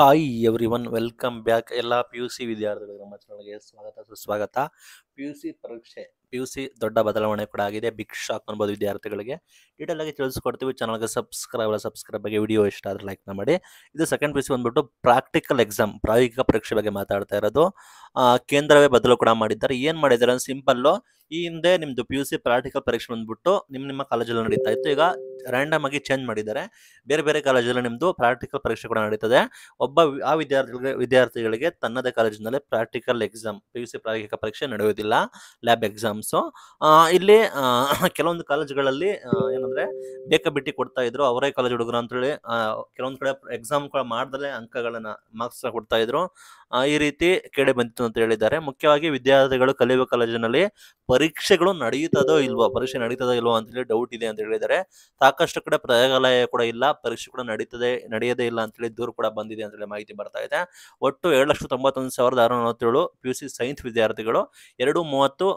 hi everyone welcome back ಎಲ್ಲ P U C ವಿದ್ಯಾರ್ಥಿಗಳು ನಮ್ಮ ಸ್ವಾಗತ ಸುಸ್ವಾಗತ ಪಿ ಯು ಸಿ ಪರೀಕ್ಷೆ ಪಿ ಯು ಸಿ ದೊಡ್ಡ ಬದಲಾವಣೆ ಕೂಡ ಆಗಿದೆ ಬಿಗ್ ಶಾಕ್ ಅನ್ಬೋದು ವಿದ್ಯಾರ್ಥಿಗಳಿಗೆ ಡೀಟೇಲ್ ಆಗಿ ತಿಳಿಸ್ಕೊಡ್ತೀವಿ ಚಾನಲ್ಗೆ ಸಬ್ಸ್ಕ್ರೈಬ್ ಸಬ್ಸ್ಕ್ರೈಬ್ ಬಗ್ಗೆ ವಿಡಿಯೋ ಇಷ್ಟ ಆದರೆ ಲೈಕ್ ಮಾಡಿ ಇದು ಸೆಕೆಂಡ್ ಪಿ ಯು ಸಿ ಬಂದ್ಬಿಟ್ಟು ಪ್ರಾಕ್ಟಿಕಲ್ ಎಕ್ಸಾಮ್ ಪ್ರಾಯೋಗಿಕ ಪರೀಕ್ಷೆ ಬಗ್ಗೆ ಮಾತಾಡ್ತಾ ಇರೋದು ಕೇಂದ್ರವೇ ಬದಲು ಕೂಡ ಮಾಡಿದ್ದಾರೆ ಏನು ಮಾಡಿದ್ದಾರೆ ಅಂದ್ರೆ ಸಿಂಪಲ್ಲು ಈ ಹಿಂದೆ ನಿಮ್ಮದು ಪಿ ಯು ಸಿ ಪ್ರಾಕ್ಟಿಕಲ್ ಪರೀಕ್ಷೆ ಬಂದ್ಬಿಟ್ಟು ನಿಮ್ಮ ನಿಮ್ಮ ಕಾಲೇಜಲ್ಲಿ ನಡೀತಾ ಇತ್ತು ಈಗ ರ್ಯಾಂಡಮ್ ಆಗಿ ಚೇಂಜ್ ಮಾಡಿದ್ದಾರೆ ಬೇರೆ ಬೇರೆ ಕಾಲೇಜಲ್ಲಿ ನಿಮ್ಮದು ಪ್ರಾಕ್ಟಿಕಲ್ ಪರೀಕ್ಷೆ ಕೂಡ ನಡೀತದೆ ಒಬ್ಬ ಆ ವಿದ್ಯಾರ್ಥಿಗಳಿಗೆ ವಿದ್ಯಾರ್ಥಿಗಳಿಗೆ ತನ್ನದೇ ಕಾಲೇಜಿನಲ್ಲಿ practical exam P U C ಪ್ರಾಯೋಗಿಕ ಪರೀಕ್ಷೆ ನಡೆಯುವುದಿಲ್ಲ ಲ್ಯಾಬ್ ಎಕ್ಸಾಮ್ ಎಕ್ಸಾಮ್ಸು ಇಲ್ಲಿ ಕೆಲವೊಂದು ಕಾಲೇಜ್ಗಳಲ್ಲಿ ಏನಂದ್ರೆ ಬೇಕ ಬಿಟ್ಟಿ ಕೊಡ್ತಾ ಇದ್ರು ಅವರೇ ಕಾಲೇಜ್ ಹುಡುಗರು ಅಂತ ಹೇಳಿ ಕೆಲವೊಂದು ಕಡೆ ಕೂಡ ಮಾಡ್ದಲೇ ಅಂಕಗಳನ್ನ ಮಾರ್ಕ್ಸ್ ಕೊಡ್ತಾ ಇದ್ರು ಈ ರೀತಿ ಕೇಳಿ ಬಂದಿತ್ತು ಅಂತ ಹೇಳಿದ್ದಾರೆ ಮುಖ್ಯವಾಗಿ ವಿದ್ಯಾರ್ಥಿಗಳು ಕಲಿಯುವ ಕಾಲೇಜಿನಲ್ಲಿ ಪರೀಕ್ಷೆಗಳು ನಡೆಯುತ್ತದೋ ಇಲ್ವೋ ಪರೀಕ್ಷೆ ನಡೀತದೋ ಇಲ್ವೋ ಹೇಳಿ ಡೌಟ್ ಇದೆ ಅಂತ ಹೇಳಿದ್ದಾರೆ ಸಾಕಷ್ಟು ಕಡೆ ಪ್ರಯೋಗಾಲಯ ಕೂಡ ಇಲ್ಲ ಪರೀಕ್ಷೆ ಕೂಡ ನಡೀತದೆ ನಡೆಯದೇ ಇಲ್ಲ ಹೇಳಿ ದೂರು ಕೂಡ ಬಂದಿದೆ ಅಂತ ಹೇಳಿ ಮಾಹಿತಿ ಬರ್ತಾ ಇದೆ ಒಟ್ಟು ಏಳು ಲಕ್ಷ ತೊಂಬತ್ತೊಂದು ಸಾವಿರದ ಆರುನೂರ ಪಿ ಯು ಸಿ ಸೈನ್ಸ್ ವಿದ್ಯಾರ್ಥಿಗಳು ಎರಡು ಮೂವತ್ತು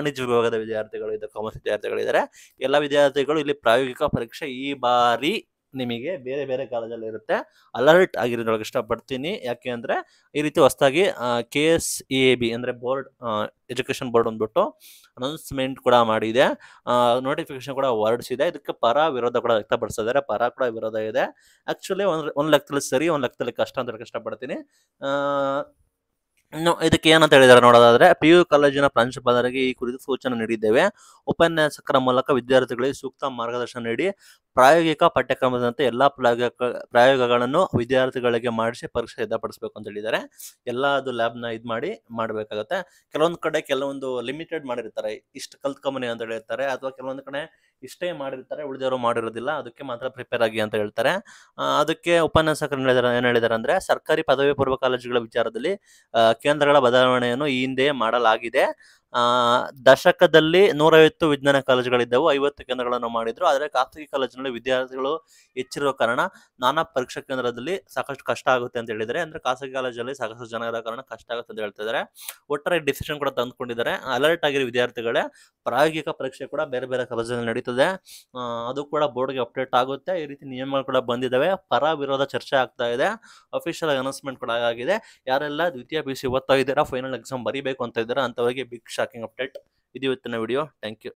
ವಾಣಿಜ್ಯ ವಿಭಾಗದ ವಿದ್ಯಾರ್ಥಿಗಳು ಇದ್ದಾರೆ ಕಾಮರ್ಸ್ ವಿದ್ಯಾರ್ಥಿಗಳಿದ್ದಾರೆ ಎಲ್ಲ ವಿದ್ಯಾರ್ಥಿಗಳು ಇಲ್ಲಿ ಪ್ರಾಯೋಗಿಕ ಪರೀಕ್ಷೆ ಈ ಬಾರಿ ನಿಮಗೆ ಬೇರೆ ಬೇರೆ ಕಾಲೇಜಲ್ಲಿ ಇರುತ್ತೆ ಅಲರ್ಟ್ ಆಗಿರೋದ್ರೊಳಗೆ ಇಷ್ಟಪಡ್ತೀನಿ ಯಾಕೆ ಅಂದರೆ ಈ ರೀತಿ ಹೊಸದಾಗಿ ಕೆ ಎಸ್ ಎ ಬಿ ಅಂದರೆ ಬೋರ್ಡ್ ಎಜುಕೇಷನ್ ಬೋರ್ಡ್ ಅಂದ್ಬಿಟ್ಟು ಅನೌನ್ಸ್ಮೆಂಟ್ ಕೂಡ ಮಾಡಿದೆ ನೋಟಿಫಿಕೇಶನ್ ಕೂಡ ಹೊರಡಿಸಿದೆ ಇದಕ್ಕೆ ಪರ ವಿರೋಧ ಕೂಡ ವ್ಯಕ್ತಪಡಿಸಿದ್ದಾರೆ ಪರ ಕೂಡ ವಿರೋಧ ಇದೆ ಆ್ಯಕ್ಚುಲಿ ಒಂದು ಒಂದು ಲೆಕ್ಕದಲ್ಲಿ ಸರಿ ಒಂದು ಲೆಕ್ಕದಲ್ಲಿ ಕಷ್ಟ ಅಂತ ಹೇಳಕ್ಕೆ ಇಷ್ಟಪಡ್ತೀನಿ ಇನ್ನು ಇದಕ್ಕೆ ಏನಂತ ಹೇಳಿದ್ದಾರೆ ನೋಡೋದಾದ್ರೆ ಪಿ ಯು ಕಾಲೇಜಿನ ಪ್ರಾಂಶುಪಾಲರಿಗೆ ಈ ಕುರಿತು ಸೂಚನೆ ನೀಡಿದ್ದೇವೆ ಉಪನ್ಯಾಸಕರ ಮೂಲಕ ವಿದ್ಯಾರ್ಥಿಗಳಿಗೆ ಸೂಕ್ತ ಮಾರ್ಗದರ್ಶನ ನೀಡಿ ಪ್ರಾಯೋಗಿಕ ಪಠ್ಯಕ್ರಮದಂತೆ ಎಲ್ಲ ಪ್ರಯೋಗ ಪ್ರಯೋಗಗಳನ್ನು ವಿದ್ಯಾರ್ಥಿಗಳಿಗೆ ಮಾಡಿಸಿ ಪರೀಕ್ಷೆ ಸಿದ್ಧಪಡಿಸಬೇಕು ಅಂತ ಹೇಳಿದ್ದಾರೆ ಎಲ್ಲ ಅದು ಲ್ಯಾಬ್ನ ಇದು ಮಾಡಿ ಮಾಡಬೇಕಾಗತ್ತೆ ಕೆಲವೊಂದು ಕಡೆ ಕೆಲವೊಂದು ಲಿಮಿಟೆಡ್ ಮಾಡಿರ್ತಾರೆ ಇಷ್ಟು ಕಲ್ತ್ಕೊಂಬನಿ ಅಂತ ಹೇಳಿರ್ತಾರೆ ಅಥವಾ ಕೆಲವೊಂದು ಕಡೆ ಇಷ್ಟೇ ಮಾಡಿರ್ತಾರೆ ಉಳಿದವರು ಮಾಡಿರೋದಿಲ್ಲ ಅದಕ್ಕೆ ಮಾತ್ರ ಪ್ರಿಪೇರ್ ಆಗಿ ಅಂತ ಹೇಳ್ತಾರೆ ಅದಕ್ಕೆ ಉಪನ್ಯಾಸಕರು ಹೇಳಿದಾರೆ ಏನ್ ಹೇಳಿದಾರೆ ಅಂದ್ರೆ ಸರ್ಕಾರಿ ಪದವಿ ಪೂರ್ವ ಕಾಲೇಜುಗಳ ವಿಚಾರದಲ್ಲಿ ಕೇಂದ್ರಗಳ ಬದಲಾವಣೆಯನ್ನು ಈ ಹಿಂದೆ ಮಾಡಲಾಗಿದೆ ಆ ದಶಕದಲ್ಲಿ ನೂರೈವತ್ತು ವಿಜ್ಞಾನ ಕಾಲೇಜುಗಳಿದ್ದವು ಐವತ್ತು ಕೇಂದ್ರಗಳನ್ನು ಮಾಡಿದ್ರು ಆದರೆ ಖಾಸಗಿ ಕಾಲೇಜಿನಲ್ಲಿ ವಿದ್ಯಾರ್ಥಿಗಳು ಹೆಚ್ಚಿರುವ ಕಾರಣ ನಾನಾ ಪರೀಕ್ಷಾ ಕೇಂದ್ರದಲ್ಲಿ ಸಾಕಷ್ಟು ಕಷ್ಟ ಆಗುತ್ತೆ ಅಂತ ಹೇಳಿದರೆ ಅಂದ್ರೆ ಖಾಸಗಿ ಕಾಲೇಜಲ್ಲಿ ಸಾಕಷ್ಟು ಜನ ಇರೋ ಕಾರಣ ಕಷ್ಟ ಆಗುತ್ತೆ ಅಂತ ಹೇಳ್ತಾ ಇದ್ದಾರೆ ಒಟ್ಟಾರೆ ಡಿಸಿಷನ್ ಕೂಡ ತಂದುಕೊಂಡಿದ್ದಾರೆ ಅಲರ್ಟ್ ಆಗಿರೋ ವಿದ್ಯಾರ್ಥಿಗಳೇ ಪ್ರಾಯೋಗಿಕ ಪರೀಕ್ಷೆ ಕೂಡ ಬೇರೆ ಬೇರೆ ಕಾಲೇಜಲ್ಲಿ ನಡೀತದೆ ಅದು ಕೂಡ ಬೋರ್ಡ್ಗೆ ಅಪ್ಡೇಟ್ ಆಗುತ್ತೆ ಈ ರೀತಿ ನಿಯಮಗಳು ಕೂಡ ಬಂದಿದ್ದಾವೆ ಪರ ವಿರೋಧ ಚರ್ಚೆ ಆಗ್ತಾ ಇದೆ ಅಫಿಷಿಯಲ್ ಅನೌನ್ಸ್ಮೆಂಟ್ ಕೂಡ ಆಗಿದೆ ಯಾರೆಲ್ಲ ದ್ವಿತೀಯ ಪಿ ಸಿ ಓದ್ತಾ ಇದ್ದೀರಾ ಫೈನಲ್ ಎಕ್ಸಾಮ್ ಬರೀಬೇಕು ಅಂತ ಇದ್ದಾರೆ ಅಂತವರಿಗೆ ಭಿಕ್ಷ ಶಾಕಿಂಗ್ ಅಪ್ಡೇಟ್ ಇದು ಇವತ್ತಿನ ವಿಡಿಯೋ ಥ್ಯಾಂಕ್ ಯು